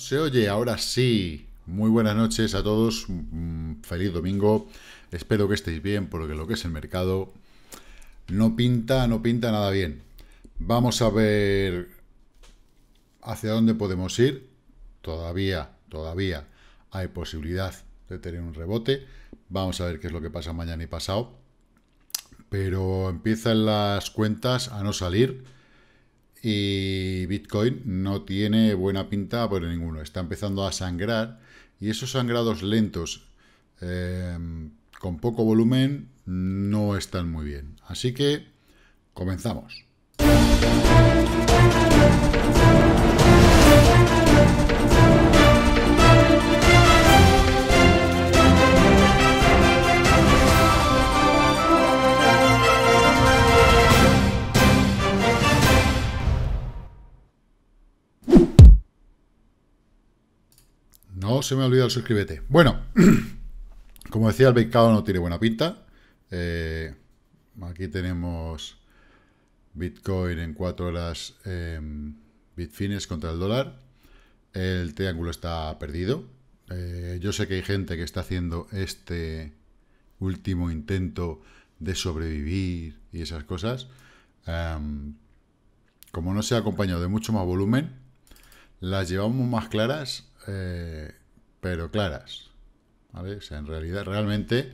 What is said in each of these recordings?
se oye ahora sí. Muy buenas noches a todos. Mm, feliz domingo. Espero que estéis bien porque lo que es el mercado no pinta, no pinta nada bien. Vamos a ver hacia dónde podemos ir. Todavía, todavía hay posibilidad de tener un rebote. Vamos a ver qué es lo que pasa mañana y pasado. Pero empiezan las cuentas a no salir y Bitcoin no tiene buena pinta por ninguno. Está empezando a sangrar y esos sangrados lentos em, con poco volumen no están muy bien. Así que comenzamos. No se me olvida el suscríbete. Bueno, como decía, el mercado no tiene buena pinta. Eh, aquí tenemos Bitcoin en cuatro horas, em, Bitfines contra el dólar. El triángulo está perdido. Eh, yo sé que hay gente que está haciendo este último intento de sobrevivir y esas cosas. Em, como no se ha acompañado de mucho más volumen, las llevamos más claras eh, pero claras. ¿Vale? O sea, en realidad, realmente,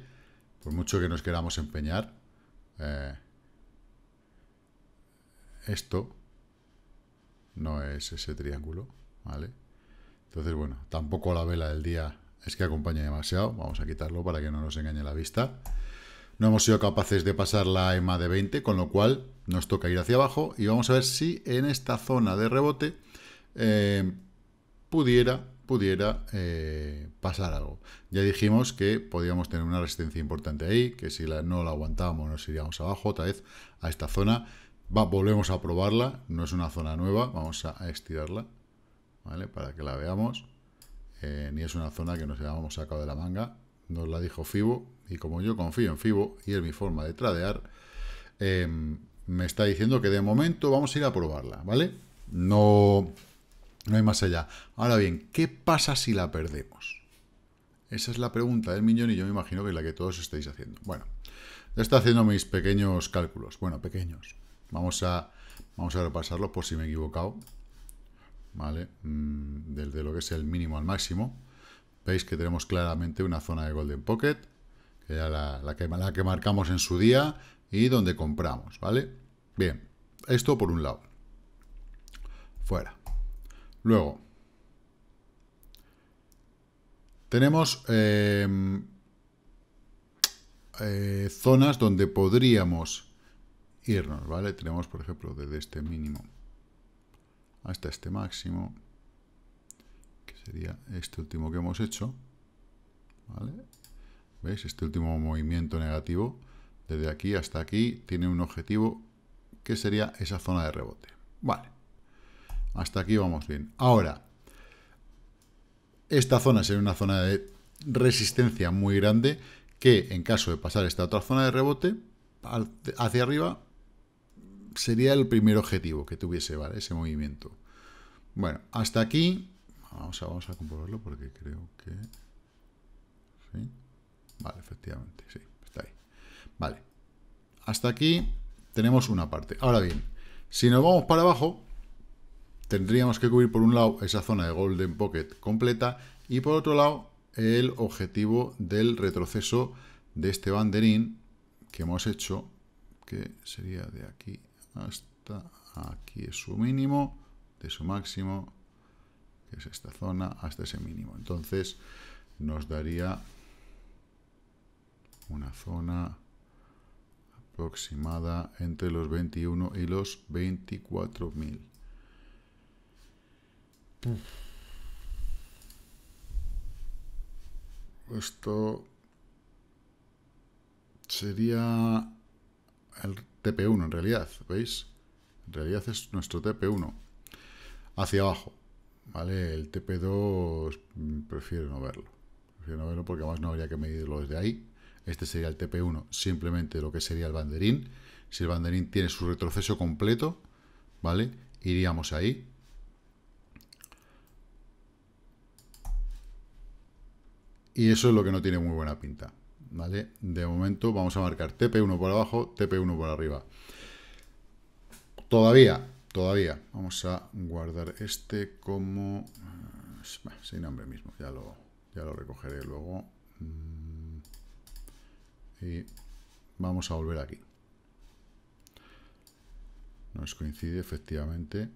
por mucho que nos queramos empeñar, eh, esto no es ese triángulo, ¿vale? Entonces, bueno, tampoco la vela del día es que acompaña demasiado. Vamos a quitarlo para que no nos engañe la vista. No hemos sido capaces de pasar la EMA de 20, con lo cual nos toca ir hacia abajo y vamos a ver si en esta zona de rebote eh, pudiera pudiera eh, pasar algo. Ya dijimos que podíamos tener una resistencia importante ahí, que si no la aguantábamos nos iríamos abajo otra vez a esta zona. volvemos a probarla, no es una zona nueva, vamos a estirarla, ¿vale? Para que la veamos. Eh, ni es una zona que nos hayamos sacado de la manga, nos la dijo Fibo, y como yo confío en Fibo, y en mi forma de tradear, eh, me está diciendo que de momento vamos a ir a probarla, ¿vale? No no hay más allá. Ahora bien, ¿qué pasa si la perdemos? Esa es la pregunta del millón y yo me imagino que es la que todos estáis haciendo. Bueno, ya está haciendo mis pequeños cálculos. Bueno, pequeños. Vamos a, vamos a repasarlos por si me he equivocado. ¿Vale? Mm, desde lo que es el mínimo al máximo. Veis que tenemos claramente una zona de Golden Pocket, que era la, que, la que marcamos en su día y donde compramos, ¿vale? Bien, esto por un lado. Fuera. Luego, tenemos eh, eh, zonas donde podríamos irnos, ¿vale? Tenemos, por ejemplo, desde este mínimo hasta este máximo, que sería este último que hemos hecho, ¿vale? ¿Veis? Este último movimiento negativo, desde aquí hasta aquí, tiene un objetivo que sería esa zona de rebote. Vale. Hasta aquí vamos bien. Ahora, esta zona sería una zona de resistencia muy grande que en caso de pasar esta otra zona de rebote hacia arriba sería el primer objetivo que tuviese ese movimiento. Bueno, hasta aquí. Vamos a, vamos a comprobarlo porque creo que... Vale, efectivamente, sí, está ahí. Vale, hasta aquí tenemos una parte. Ahora bien, si nos vamos para abajo, tendríamos que cubrir por un lado esa zona de Golden Pocket completa y por otro lado el objetivo del retroceso de este banderín que hemos hecho, que sería de aquí hasta aquí es su mínimo, de su máximo, que es esta zona, hasta ese mínimo. Entonces nos daría una zona aproximada entre los 21 y los 24.000. Esto sería el TP1 en realidad, ¿veis? En realidad es nuestro TP1 hacia abajo, ¿vale? El TP2 prefiero no verlo, prefiero no verlo porque además no habría que medirlo desde ahí. Este sería el TP1, simplemente lo que sería el banderín. Si el banderín tiene su retroceso completo, ¿vale? Iríamos ahí, Y eso es lo que no tiene muy buena pinta. ¿Vale? De momento vamos a marcar TP1 por abajo, TP1 por arriba. Todavía, todavía. Vamos a guardar este como... Eh, sin nombre mismo, ya lo, ya lo recogeré luego. Mm, y vamos a volver aquí. Nos coincide efectivamente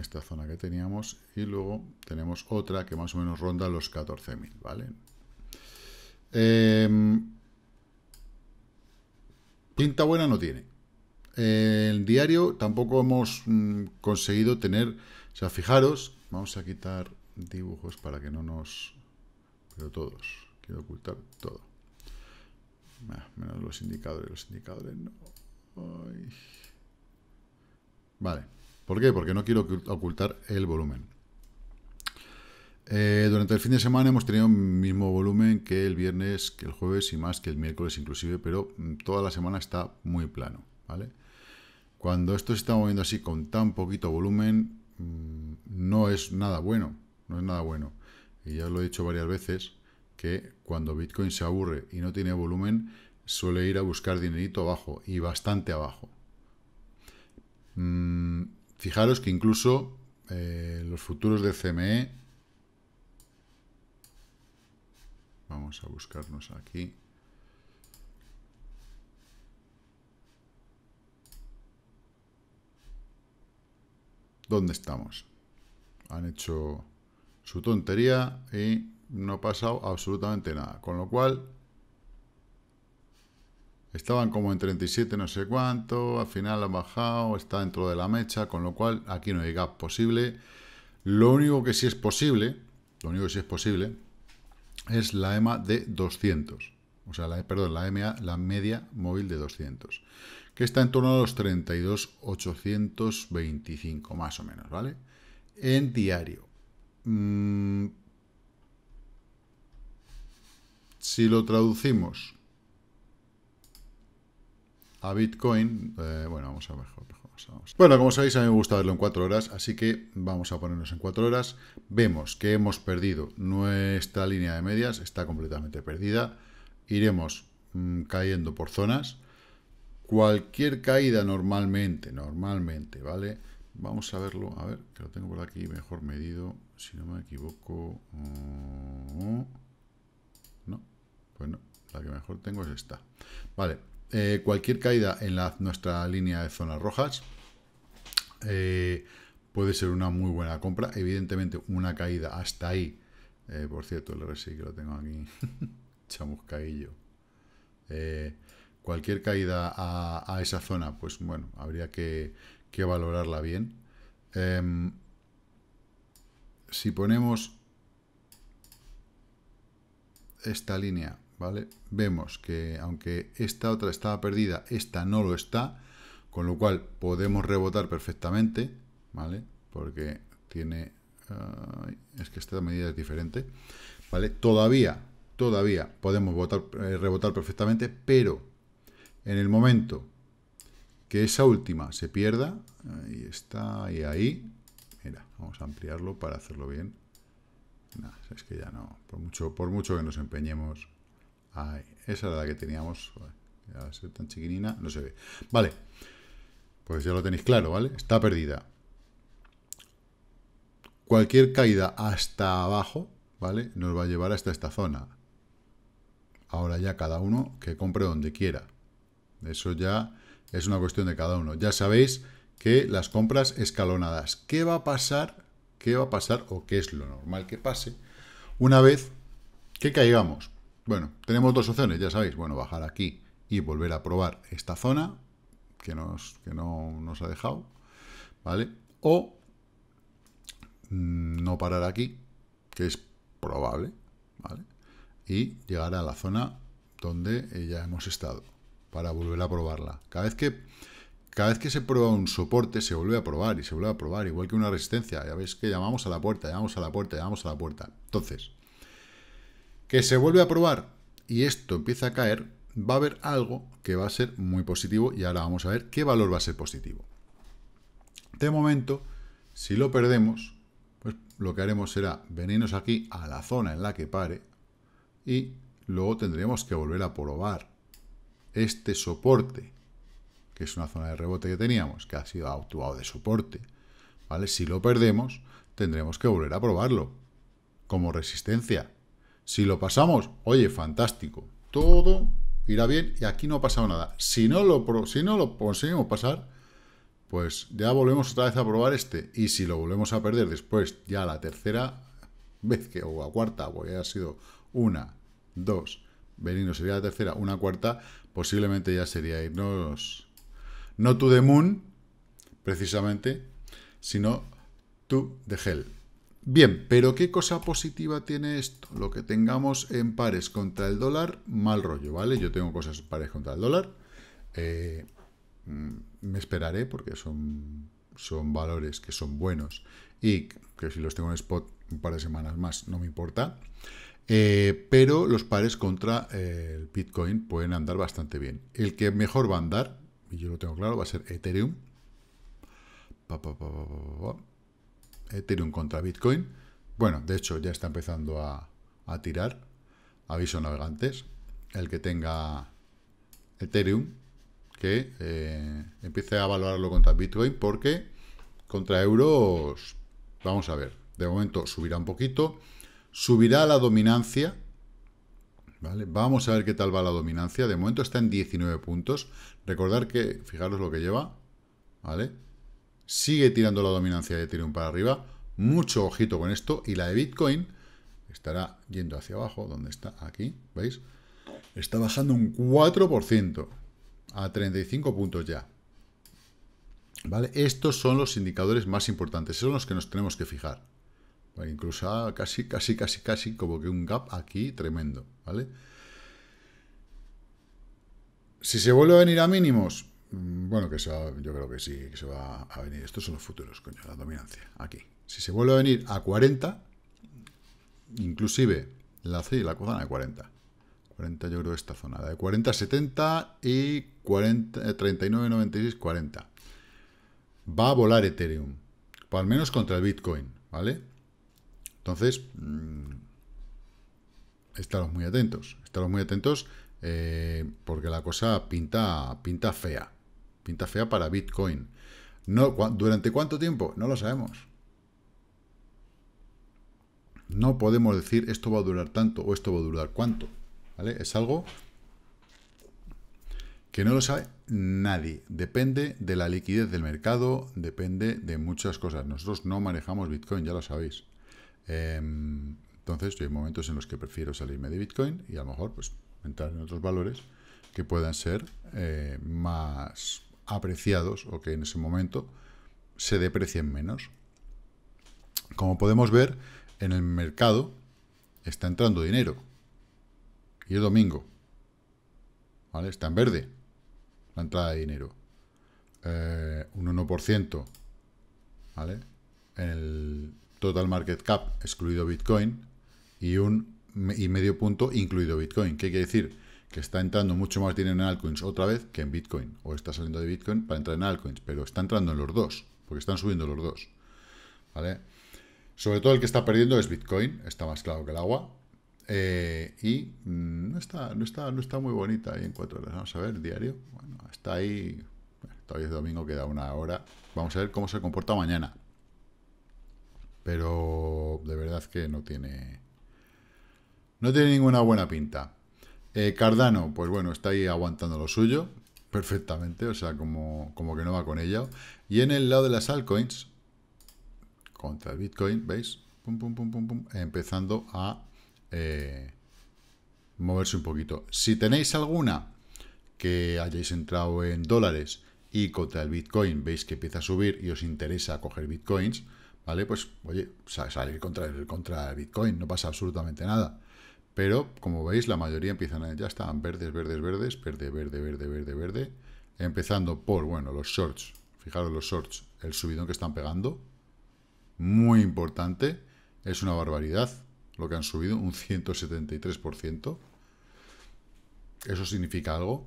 esta zona que teníamos y luego tenemos otra que más o menos ronda los 14.000, ¿vale? Em, pinta buena no tiene. Eh, el diario tampoco hemos mm, conseguido tener... O sea, fijaros, vamos a quitar dibujos para que no nos... Pero todos. Quiero ocultar todo. Ah, menos los indicadores. Los indicadores no... Vale. ¿Por qué? Porque no quiero ocultar el volumen. Eh, durante el fin de semana hemos tenido el mismo volumen que el viernes, que el jueves y más que el miércoles inclusive, pero mm, toda la semana está muy plano, ¿vale? Cuando esto se está moviendo así con tan poquito volumen, mm, no es nada bueno, no es nada bueno. Y ya lo he dicho varias veces, que cuando Bitcoin se aburre y no tiene volumen, suele ir a buscar dinerito abajo, y bastante abajo. Mm, fijaros que incluso eh, los futuros de CME Vamos a buscarnos aquí. ¿Dónde estamos? Han hecho su tontería y no ha pasado absolutamente nada. Con lo cual, estaban como en 37 no sé cuánto, al final han bajado, está dentro de la mecha, con lo cual aquí no hay gap posible. Lo único que sí es posible, lo único que sí es posible, es la EMA de 200. O sea, la, e, perdón, la, EMA, la media móvil de 200. Que está en torno a los 32,825, más o menos, ¿vale? En diario. Mm. si lo traducimos a Bitcoin. Eh, bueno, vamos a mejor, Bueno, como sabéis, a mí me gusta verlo en 4 horas, así que vamos a ponernos en 4 horas. Vemos que hemos perdido nuestra línea de medias, está completamente perdida. Iremos mm, cayendo por zonas. Cualquier caída normalmente, normalmente, ¿vale? Vamos a verlo, a ver, que lo tengo por aquí mejor medido, si no me equivoco. Mm, no, pues no, la que mejor tengo es esta. Vale, eh, cualquier caída en la, nuestra línea de zonas rojas eh, puede ser una muy buena compra. Evidentemente, una caída hasta ahí. Eh, por cierto, el RSI que lo tengo aquí. Chamuscaillo. cualquier caída a, esa zona, pues bueno, habría que, que valorarla bien. Em, si ponemos esta línea Vemos que aunque esta otra estaba perdida, esta no lo está, con lo cual podemos rebotar perfectamente, ¿vale? Porque tiene... Eh, es que esta medida es diferente, ¿vale? Todavía, todavía podemos eh, rebotar perfectamente, pero en el momento que esa última se pierda, ahí está, y ahí, mira, vamos a ampliarlo para hacerlo bien. es que ya no, por mucho, por mucho que nos empeñemos, esa era la que teníamos. ser tan chiquinina, no se ve. Vale. Pues ya lo tenéis claro, ¿vale? Está perdida. Cualquier caída hasta abajo, ¿vale? Nos va a llevar hasta esta zona. Ahora ya cada uno que compre donde quiera. Eso ya es una cuestión de cada uno. Ya sabéis que las compras escalonadas. ¿Qué va a pasar? ¿Qué va a pasar o qué es lo normal que pase? Una vez que caigamos, bueno, tenemos dos opciones, ya sabéis. Bueno, bajar aquí y volver a probar esta zona que, nos, que no nos ha dejado, ¿vale? O mm, no parar aquí, que es probable, ¿vale? Y llegar a la zona donde ya hemos estado para volver a probarla. Cada vez que cada vez que se prueba un soporte, se vuelve a probar y se vuelve a probar, igual que una resistencia. Ya veis que llamamos a la puerta, llamamos a la puerta, llamamos a la puerta. Entonces, que se vuelve a probar y esto empieza a caer, va a haber algo que va a ser muy positivo y ahora vamos a ver qué valor va a ser positivo. De momento, si lo perdemos, pues lo que haremos será venirnos aquí a la zona en la que pare y luego tendremos que volver a probar este soporte, que es una zona de rebote que teníamos, que ha sido actuado de soporte. ¿vale? Si lo perdemos, tendremos que volver a probarlo como resistencia. Si lo pasamos, oye, fantástico. Todo irá bien y aquí no ha pasado nada. Si no lo, si no lo conseguimos pasar, pues ya volvemos otra vez a probar este. Y si lo volvemos a perder después, ya la tercera vez que, o la cuarta, o ya ha sido una, dos, venimos, sería la tercera, una cuarta, posiblemente ya sería irnos no to the moon, precisamente, sino tú de hell. Bien, pero ¿qué cosa positiva tiene esto? Lo que tengamos en pares contra el dólar, mal rollo, ¿vale? Yo tengo cosas pares contra el dólar. Eh, mm, me esperaré porque son, son valores que son buenos y que si los tengo en spot un par de semanas más no me importa. Eh, pero los pares contra eh, el Bitcoin pueden andar bastante bien. El que mejor va a andar, y yo lo tengo claro, va a ser Ethereum. Ethereum contra Bitcoin. Bueno, de hecho ya está empezando a, a tirar. Aviso navegantes. El que tenga Ethereum, que eh, empiece a valorarlo contra Bitcoin, porque contra euros, vamos a ver, de momento subirá un poquito, subirá la dominancia, ¿vale? Vamos a ver qué tal va la dominancia, de momento está en 19 puntos, recordar que, fijaros lo que lleva, ¿vale? sigue tirando la dominancia de Ethereum para arriba. Mucho ojito con esto. Y la de Bitcoin estará yendo hacia abajo, donde está aquí, ¿veis? Está bajando un 4% a 35 puntos ya. ¿Vale? Estos son los indicadores más importantes, esos son los que nos tenemos que fijar. Incluso casi, casi, casi, casi como que un gap aquí tremendo, ¿vale? Si se vuelve a venir a mínimos, Mm, bueno, que yo creo que sí, que se va a venir. Estos son los futuros, coño, la dominancia. Aquí. Si se vuelve a venir a 40, inclusive la C la cozana de 40. 40 yo creo esta zona. de 40, 70 y 40, 39, 96, 40. Va a volar Ethereum. Al menos contra el Bitcoin, ¿vale? Entonces, mm, estaros muy atentos. Estaros muy atentos eh, porque la cosa pinta, pinta fea. Pinta fea para Bitcoin. No, ¿Durante cuánto tiempo? No lo sabemos. No podemos decir esto va a durar tanto o esto va a durar cuánto. ¿Vale? Es algo que no lo sabe nadie. Depende de la liquidez del mercado, depende de muchas cosas. Nosotros no manejamos Bitcoin, ya lo sabéis. Em, entonces, hay momentos en los que prefiero salirme de Bitcoin y a lo mejor pues, entrar en otros valores que puedan ser eh, más apreciados o que en ese momento se deprecien menos. Como podemos ver, en el mercado está entrando dinero. Y el domingo. ¿Vale? Está en verde la entrada de dinero. Eh, un 1%. ¿Vale? En el total market cap, excluido Bitcoin. Y un y medio punto incluido Bitcoin. ¿Qué quiere decir? que está entrando mucho más dinero en altcoins otra vez que en Bitcoin, o está saliendo de Bitcoin para entrar en altcoins, pero está entrando en los dos, porque están subiendo los dos. ¿Vale? Sobre todo el que está perdiendo es Bitcoin, está más claro que el agua. Eh, y mm, no, está, no, está, no está muy bonita ahí en cuatro horas. Vamos a ver, diario. está ahí. todavía es domingo, queda una hora. Vamos a ver cómo se comporta mañana. Pero de verdad que no tiene. No tiene ninguna buena pinta. Eh, Cardano, pues bueno, está ahí aguantando lo suyo perfectamente, o sea, como, como que no va con ella. Y en el lado de las altcoins, contra el Bitcoin, ¿veis? empezando a eh, moverse un poquito. Si tenéis alguna que hayáis entrado en dólares y contra el Bitcoin veis que empieza a subir y os interesa coger Bitcoins, ¿vale? Pues, oye, salir contra el, contra el Bitcoin, no pasa absolutamente nada. Pero, como veis, la mayoría empiezan a... Ya están verdes, verdes, verdes, verde, verde, verde, verde, verde. Empezando por, bueno, los shorts. Fijaros los shorts, el subidón que están pegando. Muy importante. Es una barbaridad lo que han subido, un 173%. Eso significa algo.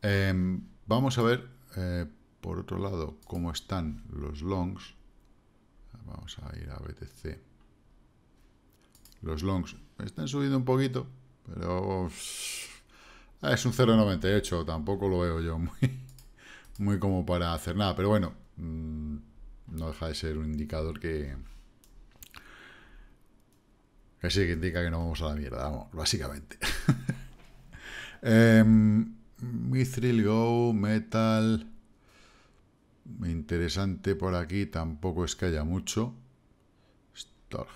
Em, vamos a ver, eh, por otro lado, cómo están los longs. Vamos a ir a BTC. Los longs están subiendo un poquito, pero ah, es un 0,98, tampoco lo veo yo muy, muy como para hacer nada. Pero bueno, mm, no deja de ser un indicador que... Que sí, que indica que no vamos a la mierda, vamos, básicamente. eh, em, Mithril Go, Metal... Interesante por aquí, tampoco es que haya mucho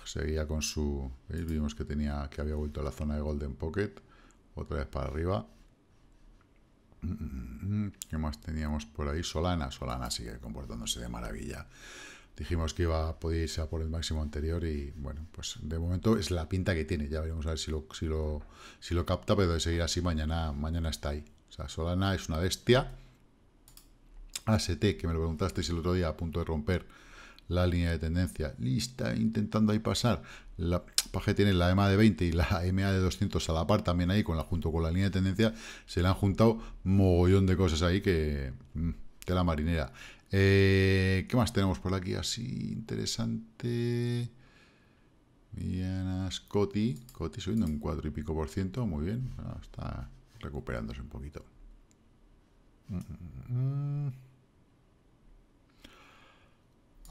seguía con su... Vimos que, tenía, que había vuelto a la zona de Golden Pocket. Otra vez para arriba. Mm, ¿Qué más teníamos por ahí? Solana. Solana sigue comportándose de maravilla. Dijimos que iba a poder irse a por el máximo anterior y bueno, pues de momento es la pinta que tiene. Ya veremos a ver si lo, si lo, si lo capta, pero de seguir así mañana, mañana está ahí. O sea, Solana es una bestia. AST, que me lo preguntasteis el otro día a punto de romper la línea de tendencia. Lista, intentando ahí pasar. La paje tiene la MA de 20 y la MA de 200 a la par también ahí, con la, junto con la línea de tendencia. Se le han juntado mogollón de cosas ahí que... de mm, la marinera. Eh, ¿Qué más tenemos por aquí así interesante? coti coti Scotty subiendo un 4 y pico por ciento. Muy bien. está recuperándose un poquito. Mm, mm,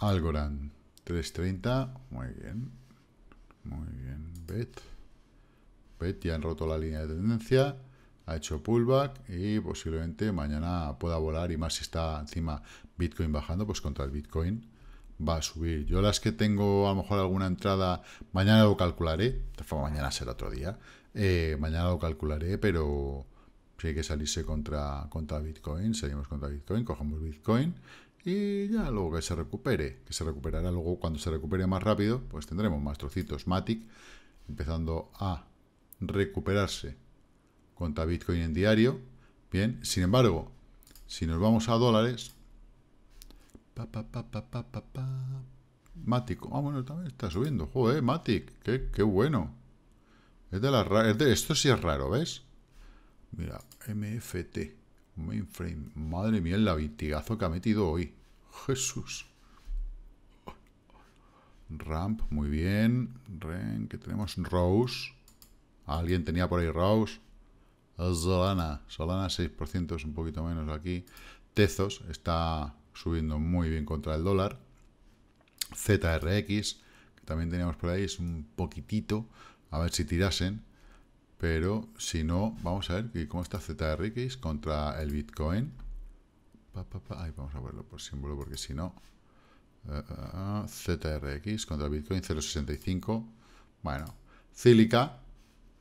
Algorand, 330, muy bien, muy bien, BET, BET ya han roto la línea de tendencia, ha hecho pullback y posiblemente mañana pueda volar y más si está encima Bitcoin bajando, pues contra el Bitcoin va a subir. Yo las que tengo a lo mejor alguna entrada, mañana lo calcularé, de mañana será otro día, eh, mañana lo calcularé, pero si hay que salirse contra, contra Bitcoin, seguimos contra Bitcoin, cogemos Bitcoin y ya luego que se recupere, que se recuperará luego cuando se recupere más rápido, pues tendremos más trocitos Matic empezando a recuperarse contra Bitcoin en diario. Bien, sin embargo, si nos vamos a dólares, pa, pa, pa, Matic, ah bueno, también está subiendo, joder, Matic, qué, bueno. Es de la, esto sí es raro, ¿ves? Mira, MFT. Mainframe. Madre mía, el latigazo que ha metido hoy. Jesús. Ramp, muy bien. Ren, que tenemos Rose. Alguien tenía por ahí Rose. Solana. Solana 6%, es un poquito menos aquí. Tezos está subiendo muy bien contra el dólar. ZRX, que también teníamos por ahí, es un poquitito. A ver si tirasen. Pero si no, vamos a ver cómo está ZRX contra el Bitcoin. vamos a verlo por símbolo porque si no... Eh, eh, eh, ZRX contra Bitcoin 0.65. Bueno, Cílica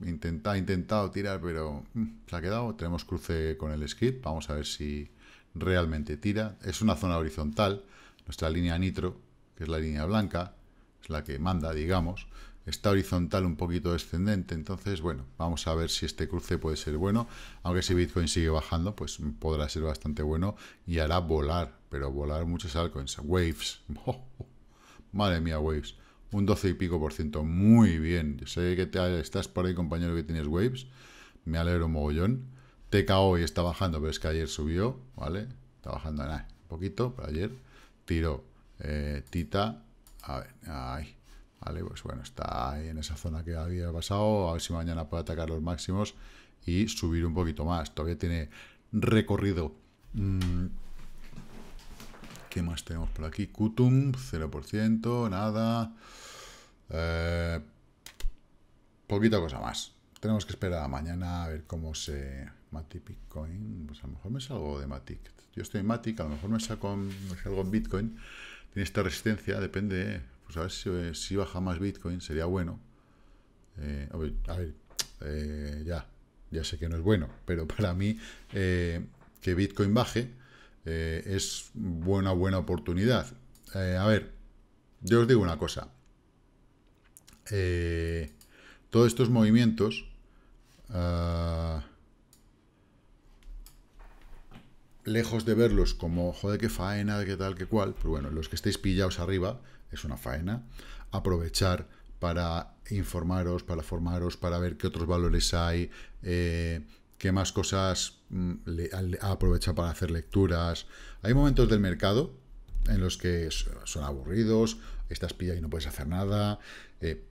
intenta, ha intentado tirar, pero mm, se ha quedado. Tenemos cruce con el script. Vamos a ver si realmente tira. Es una zona horizontal. Nuestra línea nitro, que es la línea blanca, es la que manda, digamos está horizontal un poquito descendente, entonces bueno, vamos a ver si este cruce puede ser bueno, aunque si Bitcoin sigue bajando, pues podrá ser bastante bueno y hará volar, pero volar muchos altcoins, waves, oh, oh. madre mía waves, un 12 y pico por ciento, muy bien, sé que estás por ahí compañero que tienes waves, me alegro mogollón, TKO y está bajando, pero es que ayer subió, ¿vale? Está bajando un poquito, pero ayer tiró eh, Tita, a ver, ahí Vale, pues bueno, está ahí en esa zona que había pasado. A ver si mañana puede atacar los máximos y subir un poquito más. Todavía tiene recorrido. Mm. ¿Qué más tenemos por aquí? Kutum, 0%, nada. Eh, poquita cosa más. Tenemos que esperar a mañana a ver cómo se... Matic Bitcoin, pues a lo mejor me salgo de Matic. Yo estoy en Matic, a lo mejor me, saco, me salgo en Bitcoin. Tiene esta resistencia, depende pues a ver si, baja más Bitcoin, sería bueno. Eh, a ver, eh, ya, ya sé que no es bueno, pero para mí eh, que Bitcoin baje es buena, buena oportunidad. a ver, yo os digo una cosa. todos estos movimientos... Ah, lejos de verlos como, joder, qué faena, qué tal, qué cual, pero bueno, los que estéis pillados arriba, es una faena. Aprovechar para informaros, para formaros, para ver qué otros valores hay, eh, qué más cosas mm, aprovechar para hacer lecturas. Hay momentos del mercado en los que son aburridos, estás pilla y no puedes hacer nada. Eh,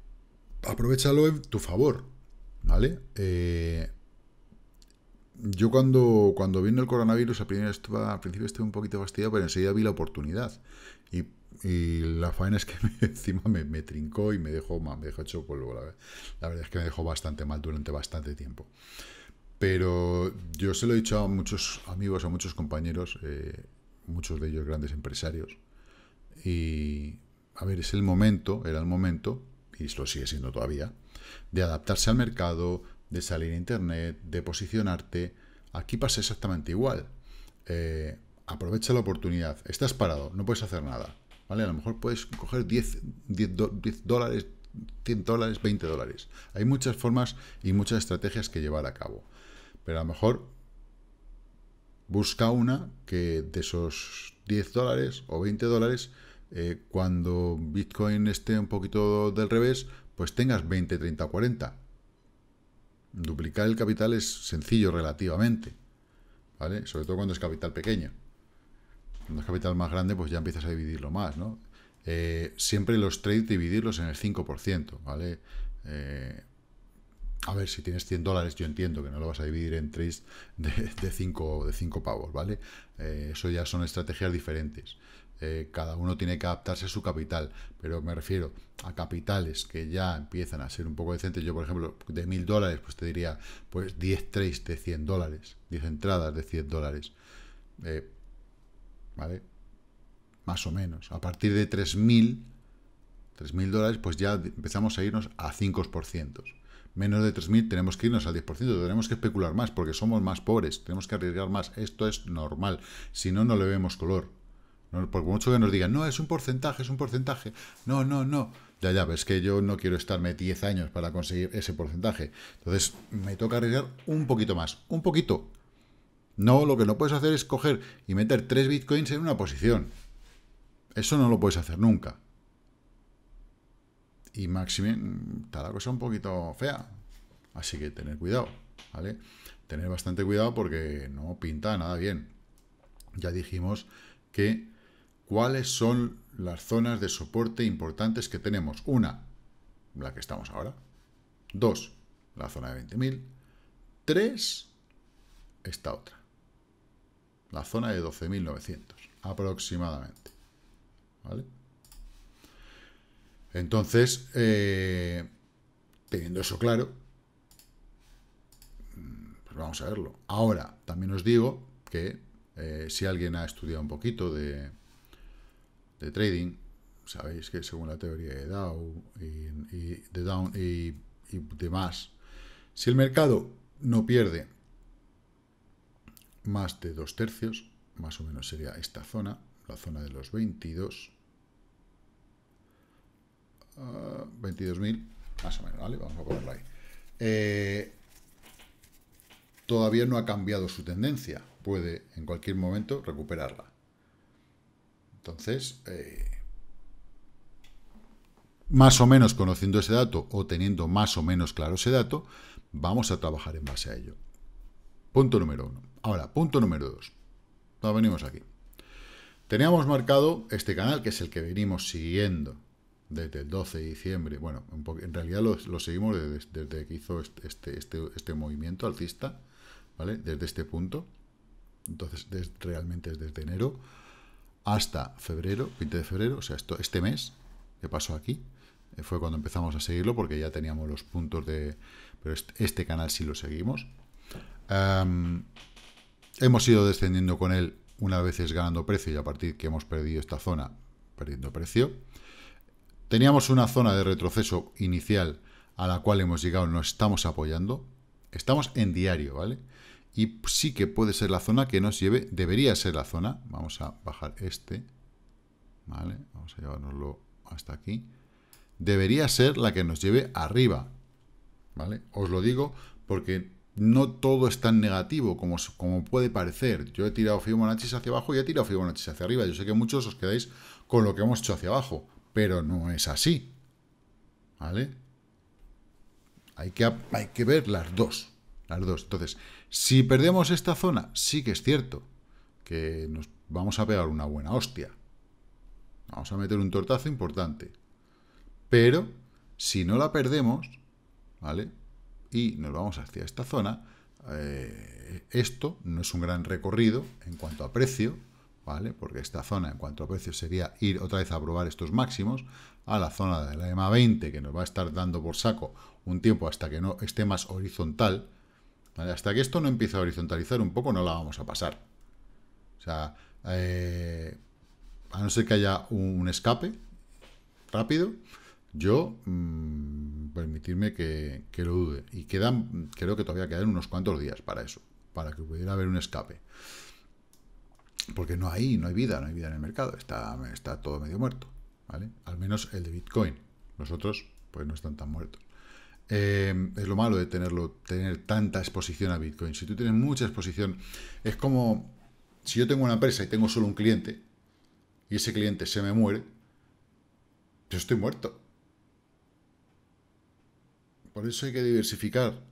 aprovechalo en tu favor, ¿vale? Eh, yo cuando, cuando vino el coronavirus, al principio, estuve, al principio estuve un poquito fastidiado, pero enseguida vi la oportunidad. Y y la faena es que encima me, trincó y me dejó, me hecho polvo. La, la, verdad es que me dejó bastante mal durante bastante tiempo. Pero yo se lo he dicho a muchos amigos, a muchos compañeros, eh, muchos de ellos grandes empresarios. Y, a ver, es el momento, era el momento, y lo sigue siendo todavía, de adaptarse al mercado, de salir a Internet, de posicionarte. Aquí pasa exactamente igual. Eh, aprovecha la oportunidad. Estás parado, no puedes hacer nada. A lo mejor puedes coger 10, 10, dólares, 100 dólares, 20 dólares. Hay muchas formas y muchas estrategias que llevar a cabo. Pero a lo mejor busca una que de esos 10 dólares o 20 dólares, eh, cuando Bitcoin esté un poquito del revés, pues tengas 20, 30, 40. Duplicar el capital es sencillo relativamente, Sobre todo cuando es capital pequeño cuando es capital más grande, pues ya empiezas a dividirlo más, ¿no? Eh, siempre los trades dividirlos en el 5%, ¿vale? Eh, a ver, si tienes 100 dólares, yo entiendo que no lo vas a dividir en trades de 5 de de pavos, ¿vale? Eh, eso ya son estrategias diferentes. cada uno tiene que adaptarse a su capital, pero me refiero a capitales que ya empiezan a ser un poco decentes. Yo, por ejemplo, de 1000 dólares, pues te diría, pues 10 trades de 100 dólares, 10 entradas de 100 dólares. ¿vale? Más o menos. A partir de 3.000, 3.000 dólares, pues ya empezamos a irnos a 5%. Menos de 3.000 tenemos que irnos al 10%, tenemos que especular más porque somos más pobres, tenemos que arriesgar más. Esto es normal, si no, no le vemos color. No, por mucho que nos digan, no, es un porcentaje, es un porcentaje. No, no, no. Ya, ya, ves que yo no quiero estarme 10 años para conseguir ese porcentaje. Entonces, me toca arriesgar un poquito más. Un poquito, no, lo que no puedes hacer es coger y meter tres bitcoins en una posición. Eso no lo puedes hacer nunca. Y máxime, mm, está la cosa un poquito fea. Así que tener cuidado, ¿vale? Tener bastante cuidado porque no pinta nada bien. Ya dijimos que cuáles son las zonas de soporte importantes que tenemos. Una, la que estamos ahora. Dos, la zona de 20.000. Tres, esta otra la zona de 12.900 aproximadamente. ¿Vale? Entonces, eh, teniendo eso claro, mm, pues vamos a verlo. Ahora, también os digo que eh, si alguien ha estudiado un poquito de, de trading, sabéis que según la teoría de Dow de Down y, y demás, si el mercado no pierde más de dos tercios, más o menos sería esta zona, la zona de los 22, 22.000, ah, más o menos, ¿vale? Vamos a ponerlo ahí. Eh, todavía no ha cambiado su tendencia, puede en cualquier momento recuperarla. Entonces, eh, más o menos conociendo ese dato o teniendo más o menos claro ese dato, vamos a trabajar en base a ello. Punto número uno. Ahora, punto número 2. no venimos aquí. Teníamos marcado este canal, que es el que venimos siguiendo desde el 12 de diciembre. Bueno, en realidad lo, seguimos desde, que hizo este este, este, este, movimiento alcista, ¿vale? Desde este punto. Entonces, realmente es desde enero hasta febrero, 20 de febrero, o sea, esto, este mes que pasó aquí, eh, fue cuando empezamos a seguirlo porque ya teníamos los puntos de... Pero este, este canal sí lo seguimos. Hemos ido descendiendo con él una vez es ganando precio y a partir que hemos perdido esta zona, perdiendo precio. Teníamos una zona de retroceso inicial a la cual hemos llegado, nos estamos apoyando. Estamos en diario, ¿vale? Y sí que puede ser la zona que nos lleve, debería ser la zona. Vamos a bajar este, ¿vale? Vamos a llevárnoslo hasta aquí. Debería ser la que nos lleve arriba, ¿vale? Os lo digo porque no todo es tan negativo como, puede parecer. Yo he tirado Fibonacci hacia abajo y he tirado Fibonacci hacia arriba. Yo sé que muchos os quedáis con lo que hemos hecho hacia abajo, pero no es así. ¿Vale? Hay que, hay que ver las dos. Las dos. Entonces, si perdemos esta zona, sí que es cierto que nos vamos a pegar una buena hostia. Vamos a meter un tortazo importante. Pero, si no la perdemos, ¿vale? y nos vamos hacia esta zona, eh, esto no es un gran recorrido en cuanto a precio, ¿vale? Porque esta zona en cuanto a precio sería ir otra vez a probar estos máximos a la zona de la EMA 20, que nos va a estar dando por saco un tiempo hasta que no esté más horizontal, Hasta que esto no empiece a horizontalizar un poco, no la vamos a pasar. O sea, eh, a no ser que haya un, escape rápido, yo mm, permitirme que, lo dude. Y quedan, creo que todavía quedan unos cuantos días para eso, para que pudiera haber un escape. Porque no hay, no hay vida, no hay vida en el mercado, está, está todo medio muerto, ¿vale? Al menos el de Bitcoin. Los otros, pues no están tan muertos. Eh, es lo malo de tenerlo, tener tanta exposición a Bitcoin. Si tú tienes mucha exposición, es como si yo tengo una empresa y tengo solo un cliente, y ese cliente se me muere, yo pues estoy muerto. Por eso hay que diversificar.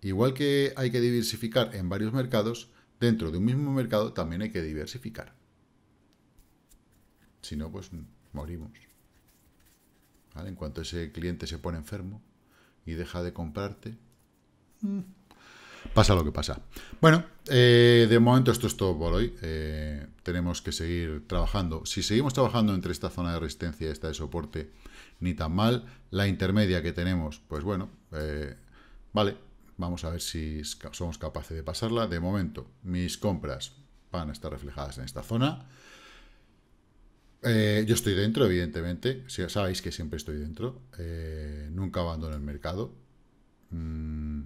Igual que hay que diversificar en varios mercados, dentro de un mismo mercado también hay que diversificar. Si no, pues morimos. En cuanto ese cliente se pone enfermo y deja de comprarte, mm, pasa lo que pasa. Bueno, eh, de momento esto es todo por hoy. Eh, tenemos que seguir trabajando. Si seguimos trabajando entre esta zona de resistencia y esta de soporte, ni tan mal. La intermedia que tenemos, pues bueno, eh, vale. Vamos a ver si somos capaces de pasarla. De momento, mis compras van a estar reflejadas en esta zona. yo estoy dentro, evidentemente. Si sabéis que siempre estoy dentro. nunca abandono el mercado. Mm,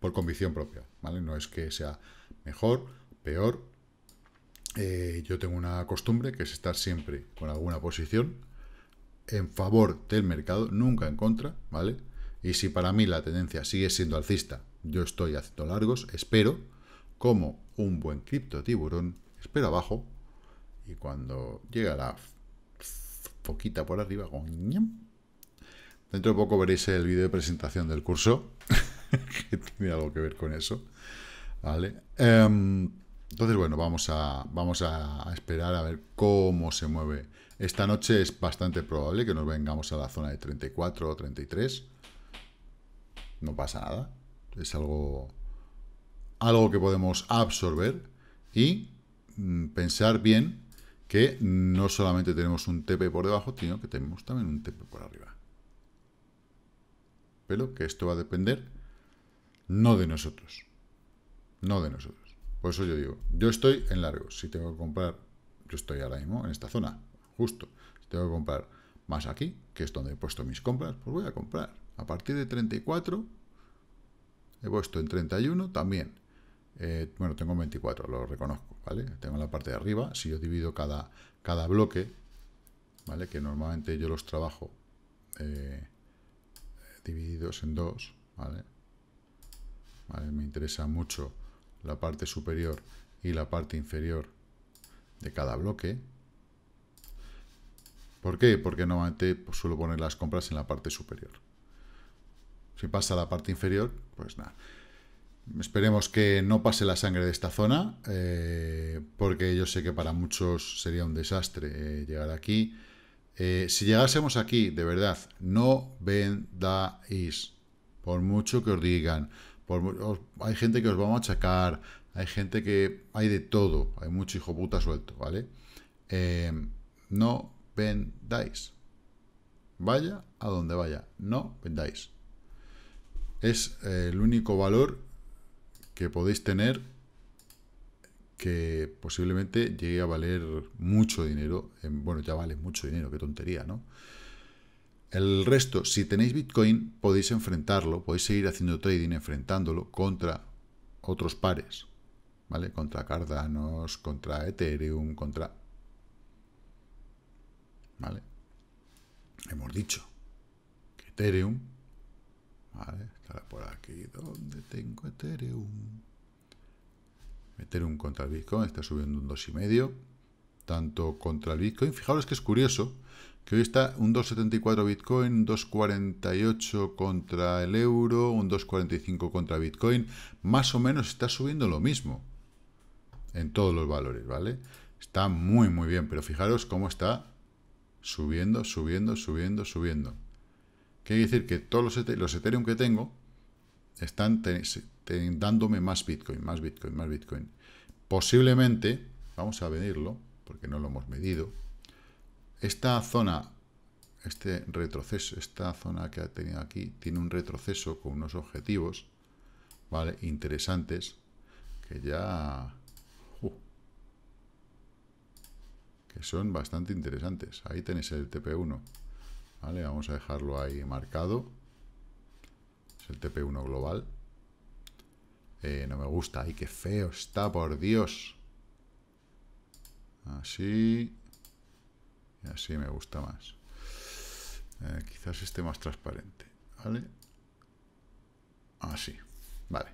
por convicción propia, ¿vale? No es que sea mejor, peor. Eh, yo tengo una costumbre que es estar siempre con alguna posición en favor del mercado, nunca en contra, ¿vale? Y si para mí la tendencia sigue siendo alcista, yo estoy haciendo largos, espero, como un buen cripto tiburón, espero abajo, y cuando llega la foquita por arriba, dentro de poco veréis el vídeo de presentación del curso, que tiene algo que ver con eso. ¿Vale? Em, entonces, bueno, vamos a, vamos a esperar a ver cómo se mueve. Esta noche es bastante probable que nos vengamos a la zona de 34 o 33. No pasa nada. Es algo, algo que podemos absorber y mm, pensar bien que no solamente tenemos un TP por debajo, sino que tenemos también un TP por arriba. Pero que esto va a depender no de nosotros. No de nosotros. Por eso yo digo, yo estoy en largo. Si tengo que comprar, yo estoy ahora mismo en esta zona, justo. Si tengo que comprar más aquí, que es donde he puesto mis compras, pues voy a comprar. A partir de 34, he puesto en 31 también. Eh, bueno, tengo 24, lo reconozco, ¿vale? Tengo la parte de arriba. Si yo divido cada, cada bloque, ¿vale? Que normalmente yo los trabajo eh, divididos en dos, ¿vale? Me interesa mucho la parte superior y la parte inferior de cada bloque. ¿Por qué? Porque normalmente pues, suelo poner las compras en la parte superior. Si pasa la parte inferior, pues nada. Esperemos que no pase la sangre de esta zona, eh, porque yo sé que para muchos sería un desastre eh, llegar aquí. Eh, si llegásemos aquí, de verdad, no vendáis. Por mucho que os digan, hay gente que os va a machacar, hay gente que hay de todo, hay mucho hijo puta suelto, ¿vale? Em, no vendáis. Vaya a donde vaya, no vendáis. Es eh, el único valor que podéis tener que posiblemente llegue a valer mucho dinero. En, bueno, ya vale mucho dinero, qué tontería, ¿no? El resto, si tenéis Bitcoin, podéis enfrentarlo, podéis seguir haciendo trading, enfrentándolo contra otros pares, ¿vale? Contra Cardanos, contra Ethereum, contra... ¿Vale? Hemos dicho que Ethereum, ¿vale? Estará por aquí, ¿dónde tengo Ethereum? Ethereum contra el Bitcoin, está subiendo un 2,5, tanto contra el Bitcoin. Fijaros que es curioso, que hoy está un 2,74 Bitcoin, un 2,48 contra el euro, un 2,45 contra Bitcoin, más o menos está subiendo lo mismo en todos los valores, ¿vale? Está muy, muy bien, pero fijaros cómo está subiendo, subiendo, subiendo, subiendo. Quiere decir que todos los, Ethereum que tengo están dándome más Bitcoin, más Bitcoin, más Bitcoin. Posiblemente, vamos a medirlo, porque no lo hemos medido, esta zona, este retroceso, esta zona que ha tenido aquí, tiene un retroceso con unos objetivos, ¿vale? Interesantes, que ya... que son bastante interesantes. Ahí tenéis el TP1, ¿vale? Vamos a dejarlo ahí marcado. Es el TP1 global. Eh, no me gusta. ¡Ay, qué feo está, por Dios! Así, Así me gusta más. Eh, quizás esté más transparente. ¿Vale? Así. Vale.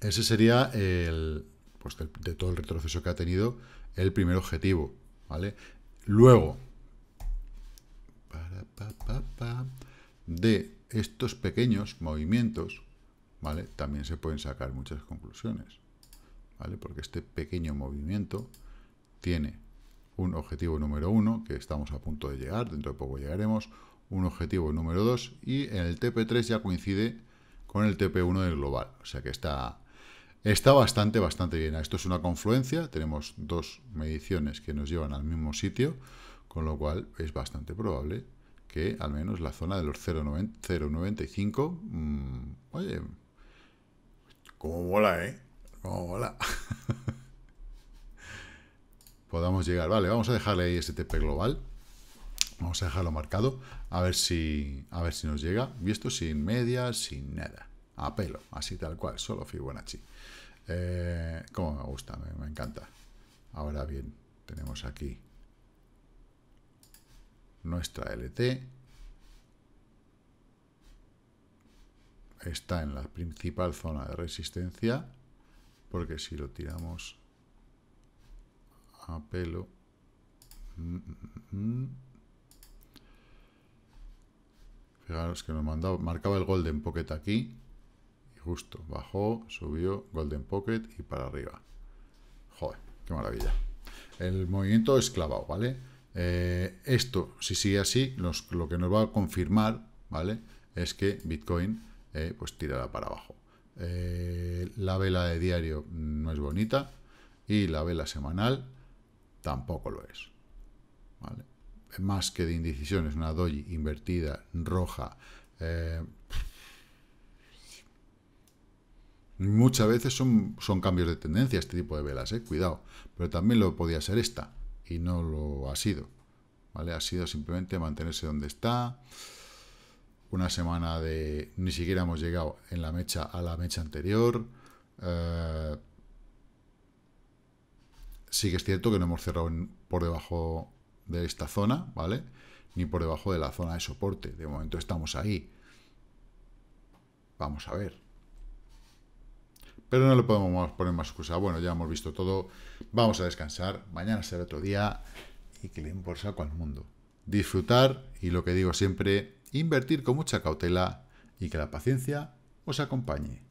Ese sería el... Pues de, todo el retroceso que ha tenido, el primer objetivo. ¿Vale? Luego... de estos pequeños movimientos, ¿vale? También se pueden sacar muchas conclusiones, ¿vale? Porque este pequeño movimiento tiene un objetivo número 1, que estamos a punto de llegar, dentro de poco llegaremos, un objetivo número 2 y en el TP3 ya coincide con el TP1 del global, o sea que está, está bastante, bastante llena Esto es una confluencia, tenemos dos mediciones que nos llevan al mismo sitio, con lo cual es bastante probable que al menos la zona de los 0,95, mm, oye, cómo mola, ¿eh? cómo mola. podamos llegar. Vale, vamos a dejarle ahí TP este global. Vamos a dejarlo marcado, a ver si, a ver si nos llega. visto sin media, sin nada. A pelo, así tal cual, solo Fibonacci. Eh, como me gusta, me encanta. Ahora bien, tenemos aquí nuestra LT. Está en la principal zona de resistencia, porque si lo tiramos a pelo. Fijaros que nos mandaba, marcaba el Golden Pocket aquí. Y justo bajó, subió, Golden Pocket y para arriba. Joder, qué maravilla. El movimiento es clavado, ¿vale? Eh, esto, si sigue así, lo que nos va a confirmar, ¿vale? Es que Bitcoin eh, pues tirará para abajo. Eh, la vela de diario no es bonita y la vela semanal tampoco lo es. Más que de indecisión, es una doji invertida, roja. Eh, muchas veces son, son, cambios de tendencia este tipo de velas, eh, cuidado. Pero también lo podía ser esta y no lo ha sido. ¿vale? Ha sido simplemente mantenerse donde está. Una semana de... Ni siquiera hemos llegado en la mecha a la mecha anterior. Eh, sí que es cierto que no hemos cerrado por debajo de esta zona, ¿vale? Ni por debajo de la zona de soporte. De momento estamos ahí. Vamos a ver. Pero no le podemos poner más excusa. Bueno, ya hemos visto todo. Vamos a descansar. Mañana será otro día. Y que le importa saco al mundo. Disfrutar y lo que digo siempre, invertir con mucha cautela y que la paciencia os acompañe.